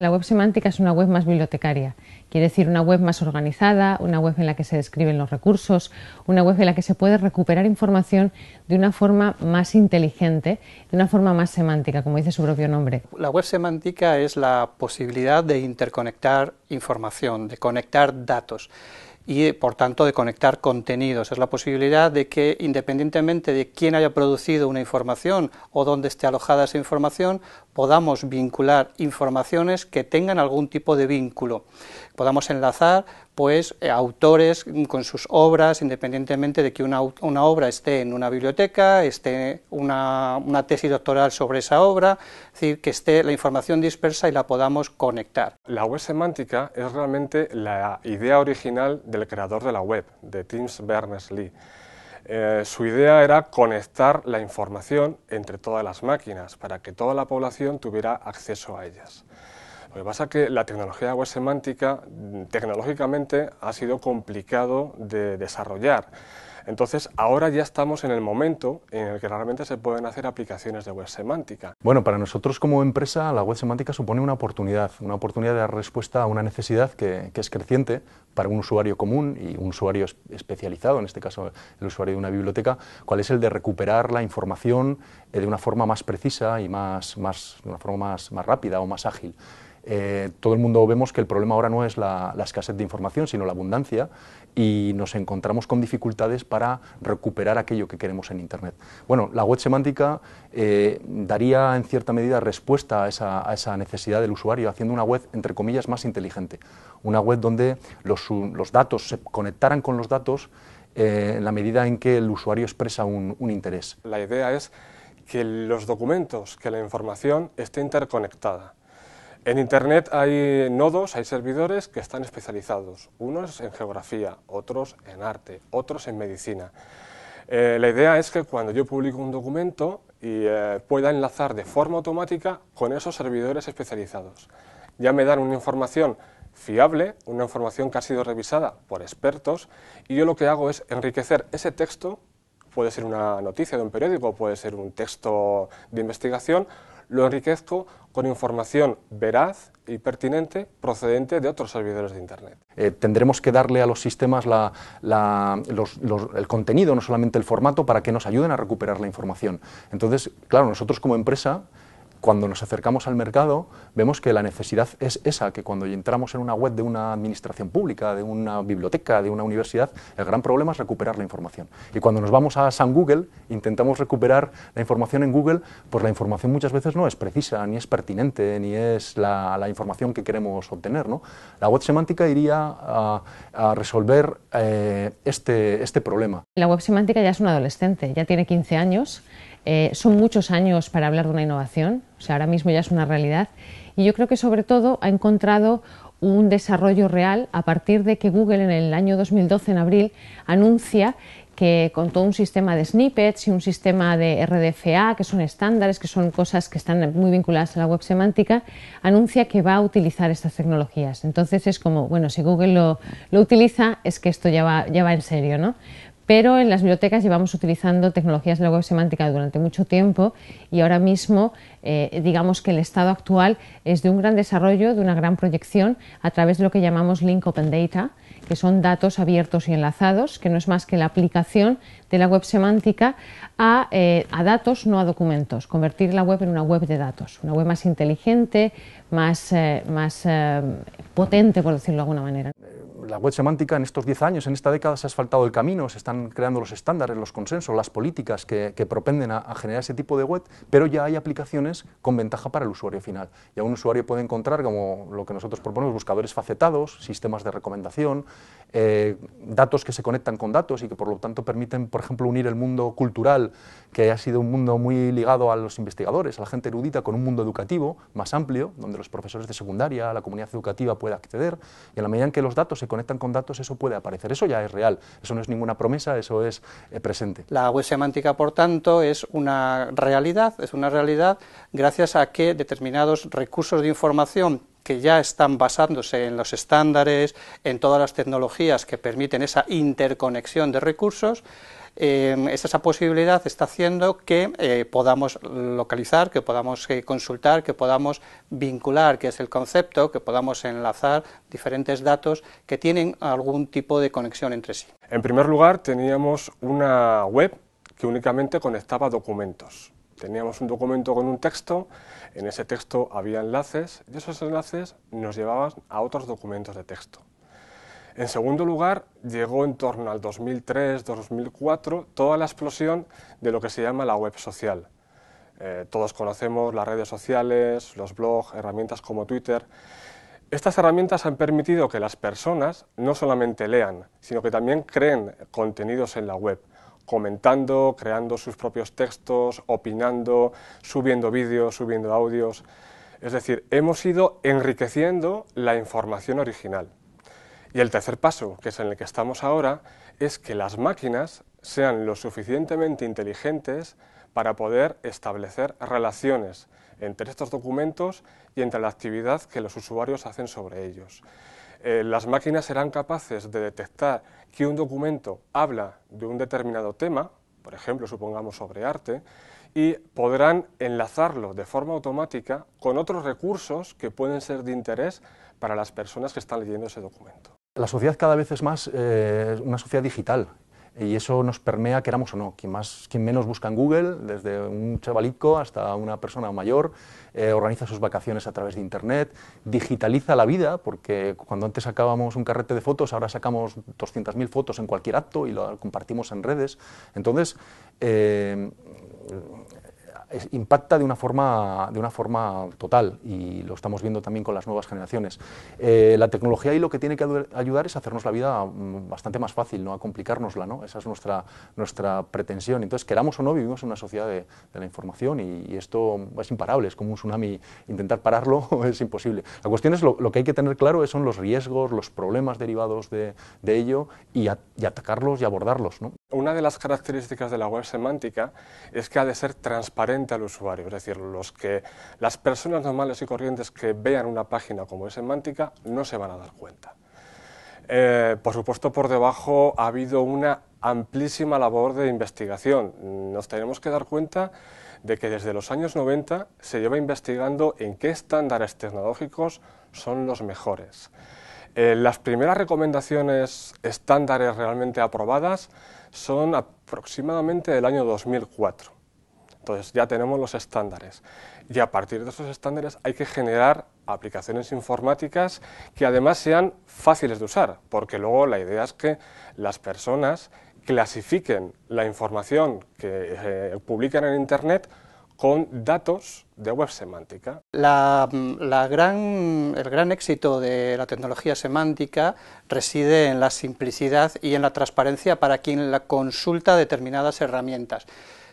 La web semántica es una web más bibliotecaria, quiere decir una web más organizada, una web en la que se describen los recursos, una web en la que se puede recuperar información de una forma más inteligente, de una forma más semántica, como dice su propio nombre. La web semántica es la posibilidad de interconectar información, de conectar datos y por tanto de conectar contenidos. Es la posibilidad de que independientemente de quién haya producido una información o dónde esté alojada esa información, podamos vincular informaciones que tengan algún tipo de vínculo, podamos enlazar pues eh, autores con sus obras, independientemente de que una, obra esté en una biblioteca, esté una, una tesis doctoral sobre esa obra, es decir, que esté la información dispersa y la podamos conectar. La web semántica es realmente la idea original del creador de la web, de Tim Berners-Lee. Eh, su idea era conectar la información entre todas las máquinas para que toda la población tuviera acceso a ellas. Lo que pasa es que la tecnología web semántica mm, tecnológicamente ha sido complicado de desarrollar. Entonces, ahora ya estamos en el momento en el que realmente se pueden hacer aplicaciones de web semántica. Bueno, para nosotros como empresa, la web semántica supone una oportunidad, una oportunidad de dar respuesta a una necesidad que, es creciente para un usuario común y un usuario especializado, en este caso el usuario de una biblioteca, cuál es el de recuperar la información eh, de una forma más precisa y de una forma más rápida o más ágil. Eh, todo el mundo vemos que el problema ahora no es la, escasez de información, sino la abundancia, y nos encontramos con dificultades para recuperar aquello que queremos en Internet. Bueno, la web semántica eh, daría en cierta medida respuesta a esa, necesidad del usuario, haciendo una web, entre comillas, más inteligente, una web donde los, datos se conectaran con los datos eh, en la medida en que el usuario expresa un interés. La idea es que los documentos, que la información esté interconectada en Internet hay nodos, hay servidores que están especializados, unos en geografía, otros en arte, otros en medicina. Eh, la idea es que cuando yo publico un documento y eh, pueda enlazar de forma automática con esos servidores especializados. Ya me dan una información fiable, una información que ha sido revisada por expertos, y yo lo que hago es enriquecer ese texto, puede ser una noticia de un periódico, puede ser un texto de investigación, lo enriquezco con información veraz y pertinente procedente de otros servidores de Internet. Eh, tendremos que darle a los sistemas el contenido, no solamente el formato, para que nos ayuden a recuperar la información. Entonces, claro, nosotros como empresa cuando nos acercamos al mercado, vemos que la necesidad es esa, que cuando entramos en una web de una administración pública, de una biblioteca, de una universidad, el gran problema es recuperar la información. Y cuando nos vamos a San Google, intentamos recuperar la información en Google, pues la información muchas veces no es precisa, ni es pertinente, ni es la, información que queremos obtener. ¿no? La web semántica iría a, resolver eh, este, este problema. La web semántica ya es un adolescente, ya tiene 15 años, eh, son muchos años para hablar de una innovación, o sea, ahora mismo ya es una realidad, y yo creo que sobre todo ha encontrado un desarrollo real a partir de que Google en el año 2012, en abril, anuncia que con todo un sistema de snippets y un sistema de RDFA, que son estándares, que son cosas que están muy vinculadas a la web semántica, anuncia que va a utilizar estas tecnologías. Entonces es como, bueno, si Google lo, utiliza, es que esto ya va, ya va en serio, ¿no? pero en las bibliotecas llevamos utilizando tecnologías de web la semántica durante mucho tiempo y ahora mismo eh, digamos que el estado actual es de un gran desarrollo, de una gran proyección a través de lo que llamamos Link Open Data, que son datos abiertos y enlazados, que no es más que la aplicación de la web semántica a, eh, datos, no a documentos, convertir la web en una web de datos, una web más inteligente, más, eh, más potente, por decirlo de alguna manera. La web semántica en estos 10 años, en esta década, se ha asfaltado el camino, se están creando los estándares, los consensos, las políticas que, propenden a, generar ese tipo de web, pero ya hay aplicaciones con ventaja para el usuario final. Ya un usuario puede encontrar, como lo que nosotros proponemos, buscadores facetados, sistemas de recomendación, eh, datos que se conectan con datos y que por lo tanto permiten, por ejemplo, unir el mundo cultural, que ha sido un mundo muy ligado a los investigadores, a la gente erudita, con un mundo educativo más amplio, donde los profesores de secundaria, la comunidad educativa puede acceder, y en la medida en que los datos se conectan con datos, eso puede aparecer. Eso ya es real, eso no es ninguna promesa eso es eh, presente. La web semántica, por tanto, es una realidad, es una realidad gracias a que determinados recursos de información que ya están basándose en los estándares, en todas las tecnologías que permiten esa interconexión de recursos, eh, esa posibilidad está haciendo que eh, podamos localizar, que podamos consultar, que podamos vincular, que es el concepto, que podamos enlazar diferentes datos que tienen algún tipo de conexión entre sí. En primer lugar, teníamos una web que únicamente conectaba documentos. Teníamos un documento con un texto, en ese texto había enlaces y esos enlaces nos llevaban a otros documentos de texto. En segundo lugar, llegó en torno al 2003-2004 toda la explosión de lo que se llama la web social. Eh, todos conocemos las redes sociales, los blogs, herramientas como Twitter, estas herramientas han permitido que las personas no solamente lean, sino que también creen contenidos en la web, comentando, creando sus propios textos, opinando, subiendo vídeos, subiendo audios. Es decir, hemos ido enriqueciendo la información original. Y el tercer paso, que es en el que estamos ahora, es que las máquinas sean lo suficientemente inteligentes para poder establecer relaciones entre estos documentos y entre la actividad que los usuarios hacen sobre ellos. Eh, las máquinas serán capaces de detectar que un documento habla de un determinado tema, por ejemplo, supongamos sobre arte, y podrán enlazarlo de forma automática con otros recursos que pueden ser de interés para las personas que están leyendo ese documento. La sociedad cada vez es más eh, una sociedad digital y eso nos permea, queramos o no. Quien, más, quien menos busca en Google, desde un chavalico hasta una persona mayor, eh, organiza sus vacaciones a través de Internet, digitaliza la vida, porque cuando antes sacábamos un carrete de fotos, ahora sacamos 200.000 fotos en cualquier acto y lo compartimos en redes. Entonces, eh, impacta de una, forma, de una forma total y lo estamos viendo también con las nuevas generaciones. Eh, la tecnología ahí lo que tiene que ayudar es hacernos la vida mm, bastante más fácil, no a complicárnosla, ¿no? esa es nuestra, nuestra pretensión. Entonces, queramos o no, vivimos en una sociedad de, la información y, esto es imparable, es como un tsunami, intentar pararlo es imposible. La cuestión es lo, que hay que tener claro son los riesgos, los problemas derivados de, ello y, y atacarlos y abordarlos. ¿no? Una de las características de la web semántica es que ha de ser transparente al usuario, es decir, los que, las personas normales y corrientes que vean una página como es semántica no se van a dar cuenta. Eh, por supuesto, por debajo ha habido una amplísima labor de investigación. Nos tenemos que dar cuenta de que desde los años 90 se lleva investigando en qué estándares tecnológicos son los mejores. Eh, las primeras recomendaciones estándares realmente aprobadas son aproximadamente del año 2004. Entonces ya tenemos los estándares y a partir de esos estándares hay que generar aplicaciones informáticas que además sean fáciles de usar, porque luego la idea es que las personas clasifiquen la información que eh, publican en Internet con datos de web semántica. Mm, la, gran, el gran éxito de la tecnología semántica reside en la simplicidad y en la transparencia para quien la consulta determinadas herramientas.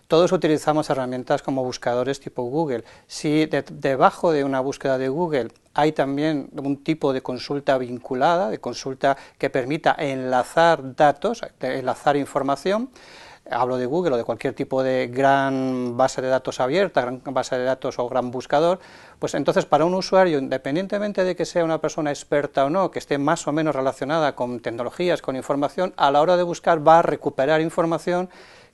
Todos utilizamos herramientas como buscadores tipo Google. Si debajo de una búsqueda de Google hay también un tipo de consulta vinculada, de consulta que permita enlazar datos, enlazar información, hablo de Google o de cualquier tipo de gran base de datos abierta, gran base de datos o gran buscador, pues entonces para un usuario, independientemente de que sea una persona experta o no, que esté más o menos relacionada con tecnologías, con información, a la hora de buscar va a recuperar información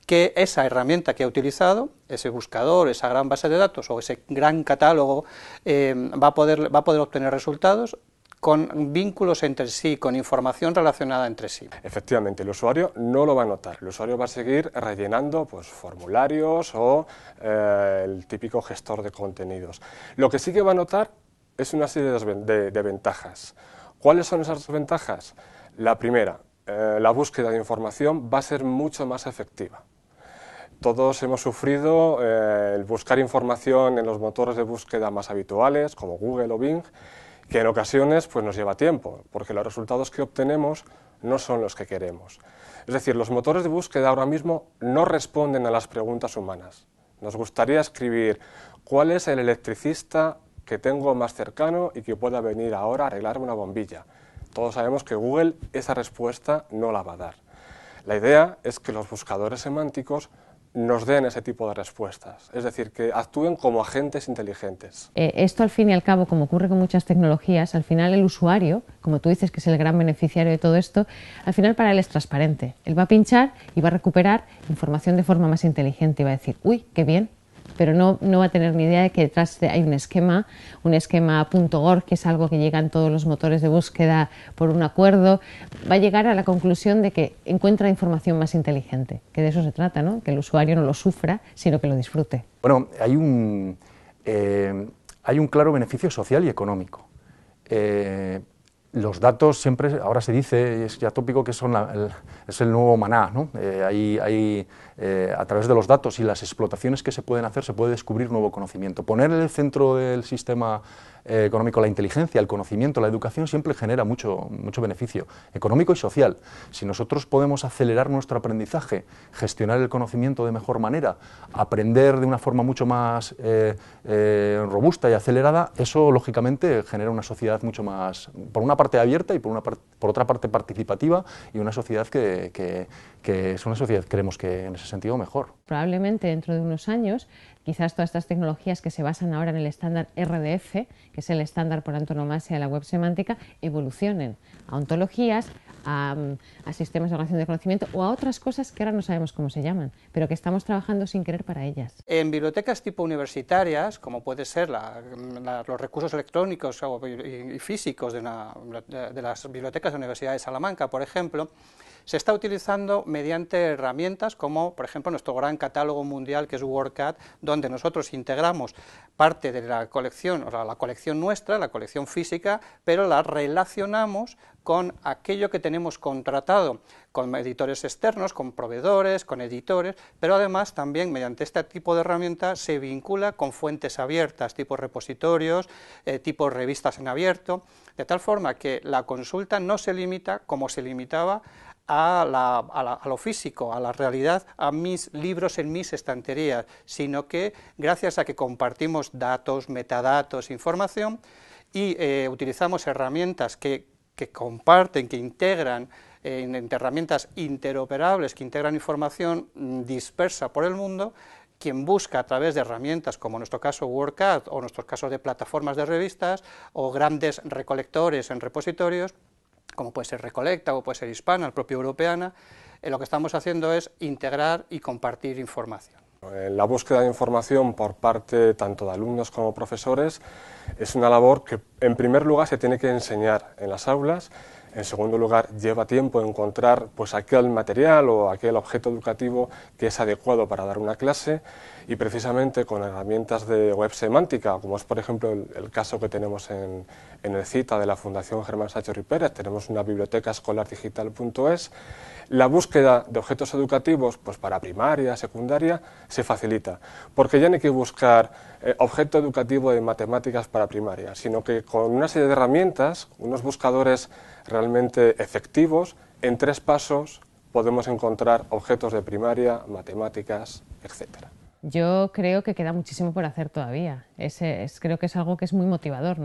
que esa herramienta que ha utilizado, ese buscador, esa gran base de datos o ese gran catálogo, eh, va, a poder, va a poder obtener resultados con vínculos entre sí, con información relacionada entre sí. Efectivamente, el usuario no lo va a notar. El usuario va a seguir rellenando pues, formularios o eh, el típico gestor de contenidos. Lo que sí que va a notar es una serie de, ventajas. ¿Cuáles son esas ventajas? La primera, eh, la búsqueda de información va a ser mucho más efectiva todos hemos sufrido eh, el buscar información en los motores de búsqueda más habituales, como Google o Bing, que en ocasiones pues, nos lleva tiempo, porque los resultados que obtenemos no son los que queremos. Es decir, los motores de búsqueda ahora mismo no responden a las preguntas humanas. Nos gustaría escribir cuál es el electricista que tengo más cercano y que pueda venir ahora a arreglar una bombilla. Todos sabemos que Google esa respuesta no la va a dar. La idea es que los buscadores semánticos nos den ese tipo de respuestas, es decir, que actúen como agentes inteligentes. Eh, esto al fin y al cabo, como ocurre con muchas tecnologías, al final el usuario, como tú dices que es el gran beneficiario de todo esto, al final para él es transparente. Él va a pinchar y va a recuperar información de forma más inteligente y va a decir, uy, qué bien, pero no, va a tener ni idea de que detrás hay un esquema, un esquema .org, que es algo que llegan todos los motores de búsqueda por un acuerdo, va a llegar a la conclusión de que encuentra información más inteligente, que de eso se trata, ¿no? que el usuario no lo sufra, sino que lo disfrute. Bueno, hay un, eh, hay un claro beneficio social y económico. Eh, los datos siempre, ahora se dice, es ya tópico que son la, es el nuevo maná, ¿no? Eh, hay, hay eh, a través de los datos y las explotaciones que se pueden hacer, se puede descubrir nuevo conocimiento. Poner en el centro del sistema eh, económico la inteligencia, el conocimiento, la educación, siempre genera mucho, mucho beneficio económico y social. Si nosotros podemos acelerar nuestro aprendizaje, gestionar el conocimiento de mejor manera, aprender de una forma mucho más eh, robusta y acelerada, eso lógicamente genera una sociedad mucho más, por una parte abierta y por, una por otra parte participativa y una sociedad que que es una sociedad, creemos que en ese sentido, mejor probablemente dentro de unos años, quizás todas estas tecnologías que se basan ahora en el estándar RDF, que es el estándar por antonomasia de la web semántica, evolucionen a ontologías, a, sistemas de organización de conocimiento o a otras cosas que ahora no sabemos cómo se llaman, pero que estamos trabajando sin querer para ellas. En bibliotecas tipo universitarias, como puede ser los recursos electrónicos y físicos de, de las bibliotecas de la Universidad de Salamanca, por ejemplo, se está utilizando mediante herramientas como, por ejemplo, nuestro gran catálogo mundial que es WordCat, donde nosotros integramos parte de la colección, o la colección nuestra, la colección física, pero la relacionamos con aquello que tenemos contratado, con editores externos, con proveedores, con editores, pero además también mediante este tipo de herramienta se vincula con fuentes abiertas, tipo repositorios, tipos eh, tipo revistas en abierto, de tal forma que la consulta no se limita como se limitaba a, lo físico, a la realidad, a mis libros en mis estanterías, sino que gracias a que compartimos datos, metadatos, información y eh, utilizamos herramientas que, comparten, que integran en, herramientas interoperables que integran información mm, dispersa por el mundo, quien busca a través de herramientas como en nuestro caso WordCat o nuestro nuestros casos de plataformas de revistas o grandes recolectores en repositorios, como puede ser Recolecta o puede ser Hispana, el propio Europeana, eh, lo que estamos haciendo es integrar y compartir información. Eh, la búsqueda de información por parte tanto de alumnos como profesores es una labor que en primer lugar se tiene que enseñar en las aulas en segundo lugar, lleva tiempo encontrar pues, aquel material o aquel objeto educativo que es adecuado para dar una clase y precisamente con herramientas de web semántica, como es por ejemplo el, caso que tenemos en, el CITA de la Fundación Germán Sánchez Ripérez, tenemos una biblioteca escolardigital.es, la búsqueda de objetos educativos pues, para primaria, secundaria, se facilita, porque ya no hay que buscar eh, objeto educativo de matemáticas para primaria, sino que con una serie de herramientas, unos buscadores realmente efectivos, en tres pasos podemos encontrar objetos de primaria, matemáticas, etc. Yo creo que queda muchísimo por hacer todavía. es, creo que es algo que es muy motivador,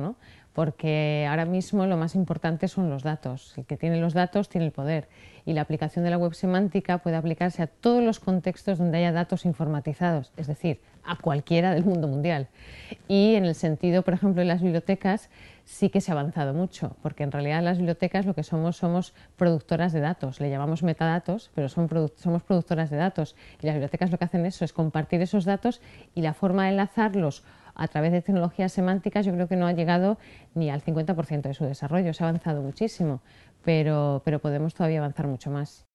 Porque ahora mismo lo más importante son los datos. El que tiene los datos tiene el poder. Y la aplicación de la web semántica puede aplicarse a todos los contextos donde haya datos informatizados, es decir, a cualquiera del mundo mundial. Y en el sentido, por ejemplo, de las bibliotecas, sí que se ha avanzado mucho, porque en realidad las bibliotecas lo que somos somos productoras de datos, le llamamos metadatos, pero somos productoras de datos y las bibliotecas lo que hacen eso es compartir esos datos y la forma de enlazarlos a través de tecnologías semánticas yo creo que no ha llegado ni al 50% de su desarrollo, se ha avanzado muchísimo, pero, pero podemos todavía avanzar mucho más.